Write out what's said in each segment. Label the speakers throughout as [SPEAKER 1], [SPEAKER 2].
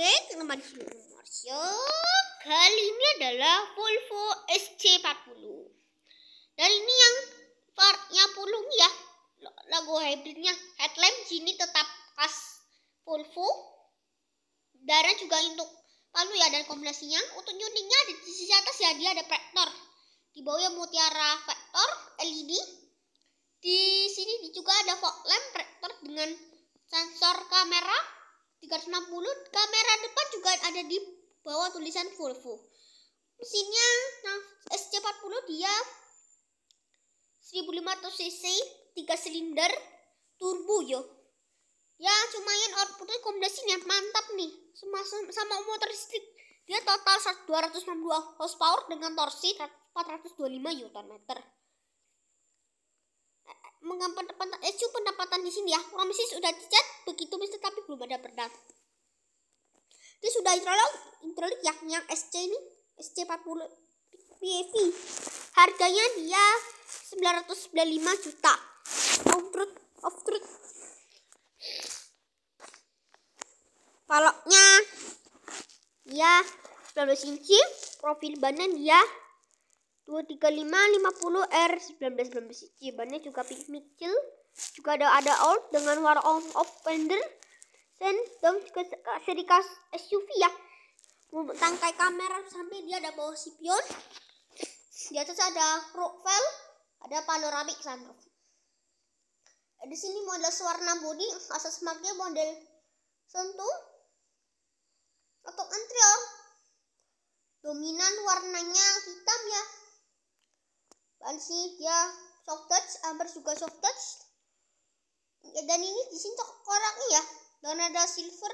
[SPEAKER 1] Oke, kita kembali dulu Kali ini adalah Volvo SC40. Dan ini yang partnya pulung ya. Lagu hybridnya headlamp sini tetap khas Volvo. Darah juga untuk palu ya dan kombinasinya. Untuk unitnya ada di sisi atas ya dia ada vektor. Di bawahnya mutiara vektor LED. Di sini juga ada fog lamp vektor dengan sensor kamera 360 kamera depan juga ada di bawah tulisan Volvo mesinnya nah, s 40 dia 1500 cc 3 silinder turbo yo ya yang outputnya kombinasinya mantap nih sama, sama motor listrik dia total 262 horsepower dengan torsi 425 Nm mengampan pendapatan cuma eh, pendapatan di sini ya promises sudah dicat begitu bisa tapi belum ada perdat ini sudah introlog, introlog ya yang SC ini SC 40 PV harganya dia 995 juta of truth of truth paloknya dia 12 inci profil banan dia 235 R 1919 19 iya, juga pink Mitchell juga ada ada old dengan war of offender dan dong juga eh, serika SUV ya tangkai kamera sampai dia ada bawah sipion di atas ada profile ada panoramic sunroof di sini model sewarna bodi asas marknya model sentuh atau antrior dominan warnanya hitam ya apaan sih ya soft touch amber juga soft touch ya, dan ini di sini orangnya ya dan ada Silver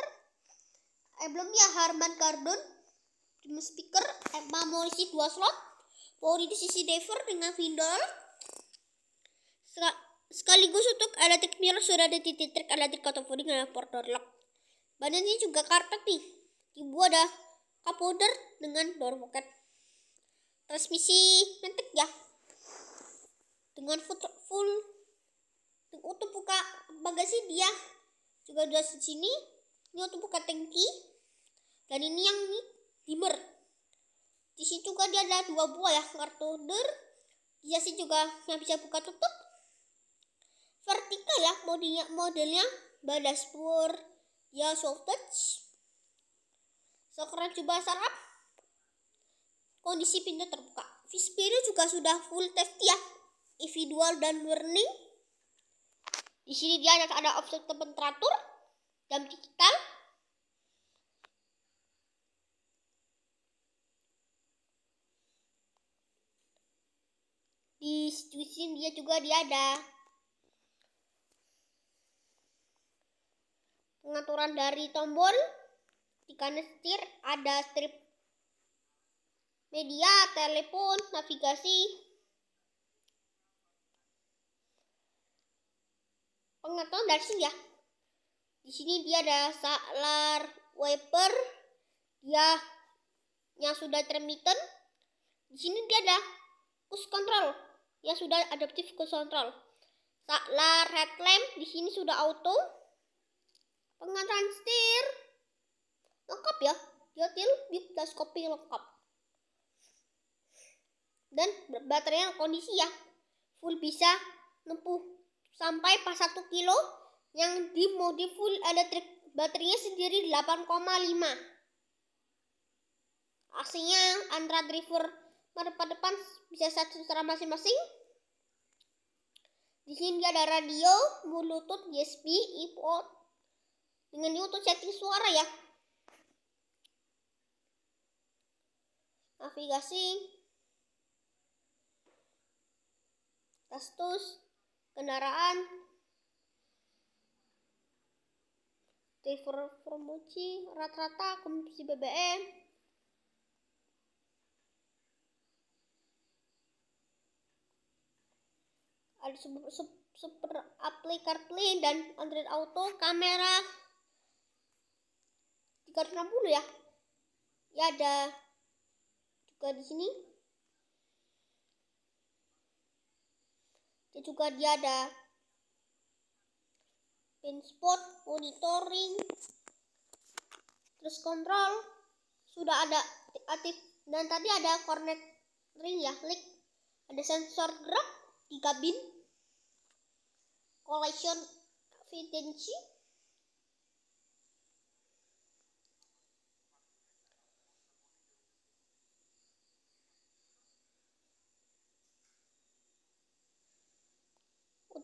[SPEAKER 1] emblem ya Harman Kardon Dream Speaker Emma Morrissey dua slot power di sisi Dever dengan Vindol sekaligus untuk elektrik mirror sudah ada titik trik elektrik dengan port door lock badannya juga karpet nih ibu ada holder dengan door pocket transmisi mentek ya dengan full untuk oh, buka bagasi dia juga ada di sini ini untuk buka tangki dan ini yang ini dimmer di sini juga dia ada dua buah ya kartu der dia sih juga yang bisa buka tutup vertikal ya modelnya modelnya badas pur ya soft touch so keren coba sarap kondisi pintu terbuka Vispiru juga sudah full test ya individual dan learning. Di sini dia ada, ada objek teman dan digital. Di, di dia juga dia ada pengaturan dari tombol di kanan setir ada strip media, telepon, navigasi, pengetahuan dari sini ya di sini dia ada salar wiper dia yang sudah termiten. di sini dia ada push control ya sudah adaptif cruise control salar Headlamp. di sini sudah auto pengaturan setir lengkap ya dia til bip kopi lengkap dan baterainya kondisi ya full bisa nempuh sampai pas 1 kilo yang dimodif full ada baterainya sendiri 8,5 aslinya antara driver merpati depan bisa satu secara masing-masing di sini ada radio, bluetooth, USB, iPod dengan ini untuk setting suara ya navigasi kastus kendaraan driver promosi rata-rata konsumsi BBM ada super, super apply CarPlay dan Android Auto kamera 360 ya ya ada juga di sini juga dia ada pin spot monitoring terus kontrol sudah ada aktif dan tadi ada cornet ring ya klik. ada sensor gerak di kabin collision efficiency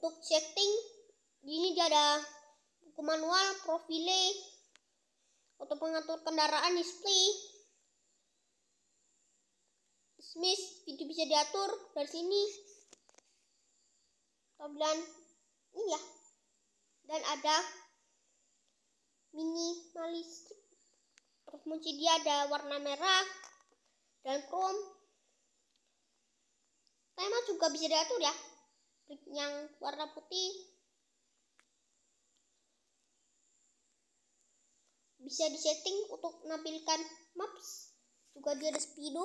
[SPEAKER 1] untuk setting di sini dia ada buku manual profile untuk pengatur kendaraan display dismiss video bisa diatur dari sini tampilan ini ya dan ada minimalis. terus muncul dia ada warna merah dan chrome tema juga bisa diatur ya yang warna putih bisa disetting untuk menampilkan maps juga dia ada speedo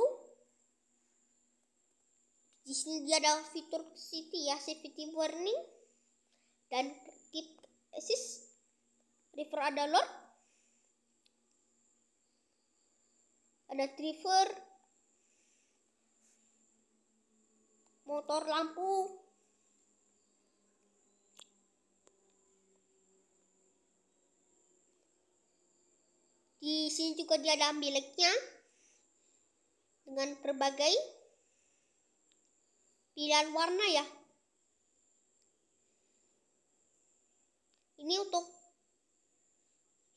[SPEAKER 1] di sini dia ada fitur city ya safety warning dan keep assist driver ada lord ada driver motor lampu Di sini juga dia ada miliknya dengan berbagai pilihan warna ya. Ini untuk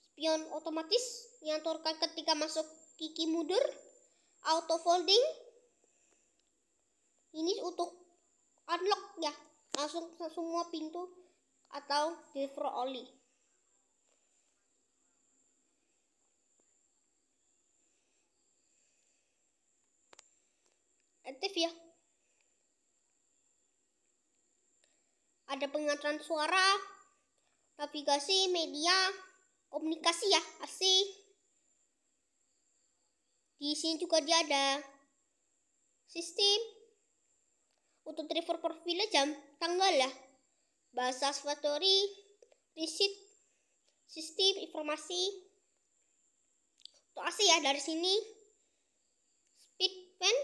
[SPEAKER 1] spion otomatis yang turkan ketika masuk kiki mundur, auto folding. Ini untuk unlock ya, langsung semua pintu atau driver oli. aktif ya. Ada pengaturan suara, navigasi, media, komunikasi ya, asli Di sini juga dia ada sistem untuk driver profil jam, tanggal lah ya. bahasa factory, receipt, sistem informasi. Untuk asli ya dari sini. Speed pen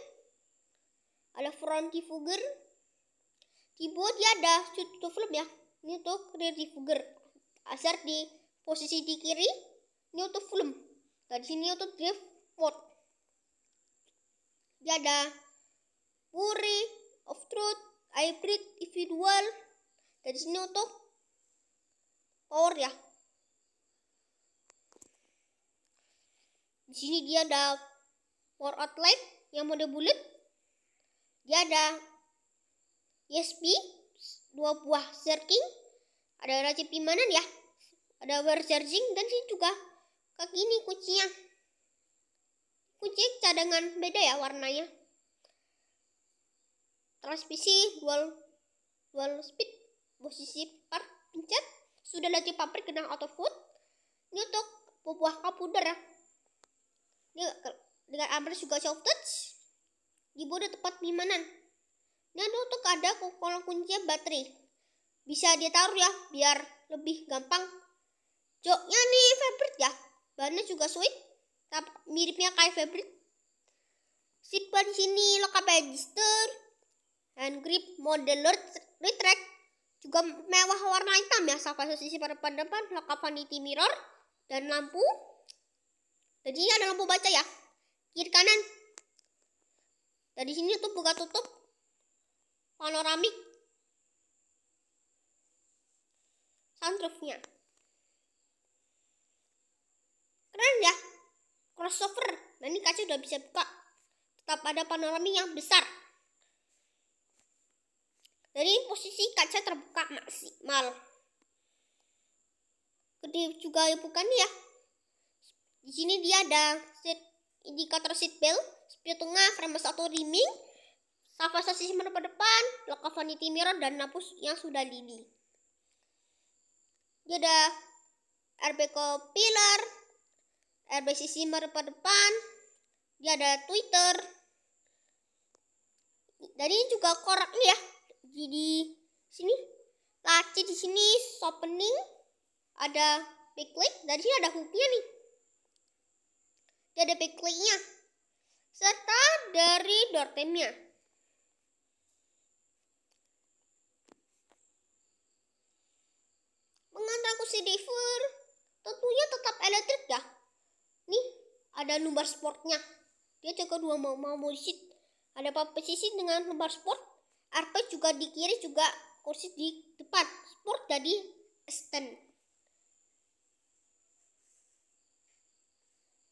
[SPEAKER 1] ada front diffuser keyboard ya ada tutup film ya ini untuk rear diffuser asar di posisi di kiri ini untuk film dan sini untuk drift mode dia ada puri of truth hybrid individual dan sini untuk power ya di sini dia ada power outline yang mode bullet dia ada USB dua buah charging Ada raja pimanan ya. Ada charging dan sini juga kaki ini kuncinya. Kunci cadangan beda ya warnanya. Transmisi dual dual speed posisi park pencet sudah lagi pabrik kena auto food ini untuk buah kapuder ya ini dengan amres juga soft touch dibawa di tempat bimanan. Dan untuk ada kolong kunci baterai. Bisa dia taruh ya, biar lebih gampang. Joknya nih fabric ya. bannya juga sweet, tapi miripnya kayak favorite. Simpan sini lokap register, hand grip model retract, juga mewah warna hitam ya, sampai sisi depan depan, lokap vanity mirror, dan lampu. Jadi ada lampu baca ya, kiri kanan dari sini tuh buka tutup panoramik sunroofnya keren ya crossover nah ini kaca udah bisa buka tetap ada panoramik yang besar dari posisi kaca terbuka maksimal gede juga ya bukan ya di sini dia ada set indikator seat belt, spion tengah, frame satu riming, safa sisi merupada depan, lokal vanity mirror, dan lampu yang sudah lidi. Dia ada airbag pilar, airbag sisi merupada depan, dia ada Twitter. Dan ini juga korak nih ya. Jadi sini laci di sini softening, ada backlight, dari sini ada hooknya nih dari Pickwicnya, serta dari door Dortemnya. Pengantarku si Devil tentunya tetap elektrik ya. Nih, ada lumbar sportnya. Dia juga dua mau mau musik. Ada papan sisi dengan lumbar sport. RP juga di kiri juga kursi di depan. Sport jadi stand.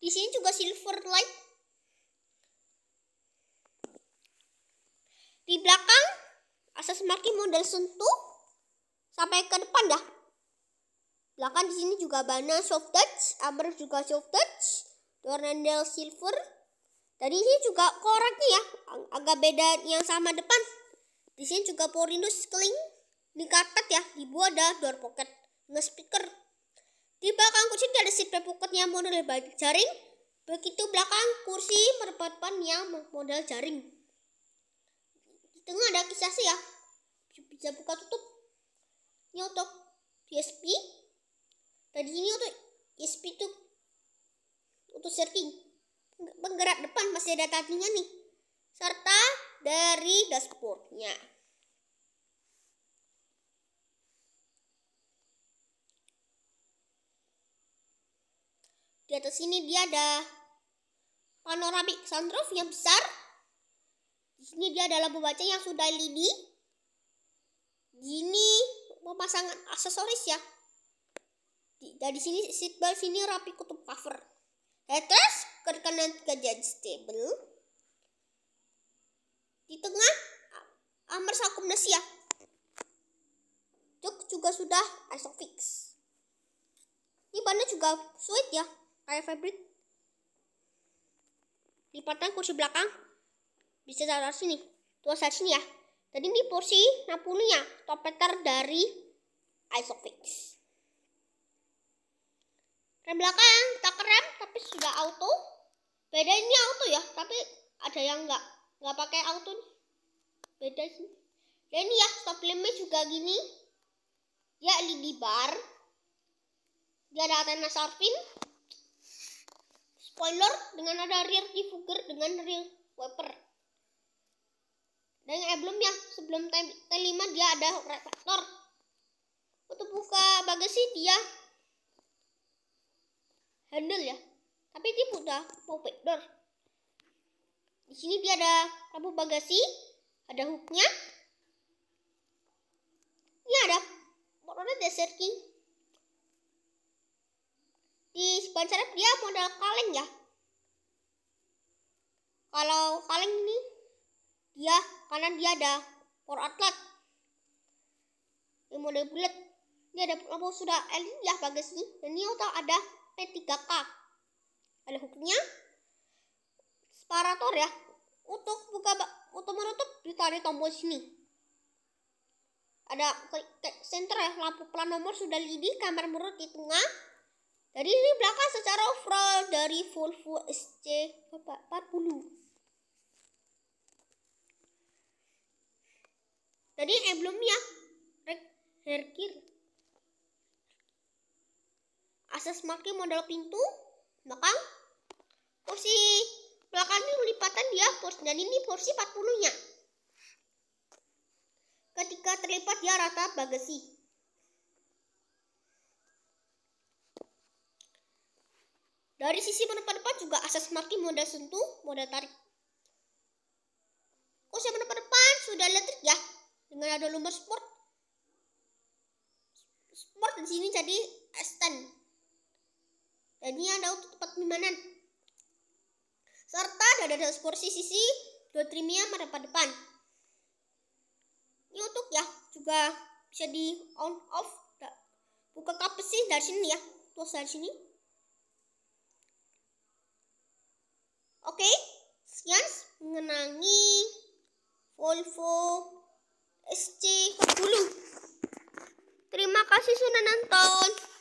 [SPEAKER 1] Di sini juga silver light. Di belakang asas semakin model sentuh sampai ke depan dah. Belakang di sini juga bana soft touch, upper juga soft touch, door handle silver. Tadi sini juga koraknya ya, ag agak beda yang sama depan. Di sini juga Porinus keling, di karpet ya, di dah ada door pocket, nge speaker. Di belakang kursi ada terdapat perpukut yang model jaring, begitu belakang kursi perpukut yang model jaring. Di tengah ada kisah sih ya, bisa buka tutup. Ini untuk USB. Tadi ini untuk USB itu untuk searching. Penggerak depan masih ada tadinya nih, serta dari dashboardnya. Di atas sini dia ada panoramic sunroof yang besar. Di sini dia ada lampu baca yang sudah LED. gini pemasangan aksesoris ya. Di, dari sini seatbelt sini rapi kutub cover. Headrest kanan kejadian stable. Di tengah Amber ya cuk juga sudah isofix. Ini bannya juga sweet ya kayak fabric lipatan kursi belakang bisa taruh sini tuas sini ya tadi ini porsi napuni ya topeter dari Isofix rem belakang tak rem tapi sudah auto beda ini auto ya tapi ada yang nggak nggak pakai auto nih beda sih dan ini ya stop lemnya juga gini ya LED bar dia ada antena surfing spoiler dengan ada rear diffuser dengan rear wiper dan eh, yang sebelum T5 dia ada reflektor untuk oh, buka bagasi dia handle ya tapi dia udah mau back door di sini dia ada rabu bagasi ada hooknya ini ada motornya desert king di sponsornya dia modal kaleng ya kalau kaleng ini dia karena dia ada power outlet ini model bulat dia ada lampu sudah elit ya bagus nih dan ini otak ada P3K ada hooknya separator ya untuk buka untuk menutup ditarik tombol sini ada center ya lampu pelan nomor sudah lidi kamar menurut di tengah dari ini belakang secara overall dari Volvo SC 40. Tadi emblemnya Herkir. Asas maki modal pintu belakang. Kursi belakang ini lipatan dia porsi dan ini porsi 40-nya. Ketika terlipat dia rata bagasi. Dari sisi berdepan-depan juga asas marking modal sentuh, modal tarik. Oh, saya berdepan-depan sudah elektrik ya. Dengan ada lumbar sport. Sport di sini jadi stand. Jadi ada untuk tempat mimanan. Serta ada ada sport sisi dua trimia berdepan depan. Ini untuk ya juga bisa di on off. Buka kapasitas dari sini ya. tuas dari sini Oke, sekian mengenangi Volvo SC 40. Terima kasih sudah nonton.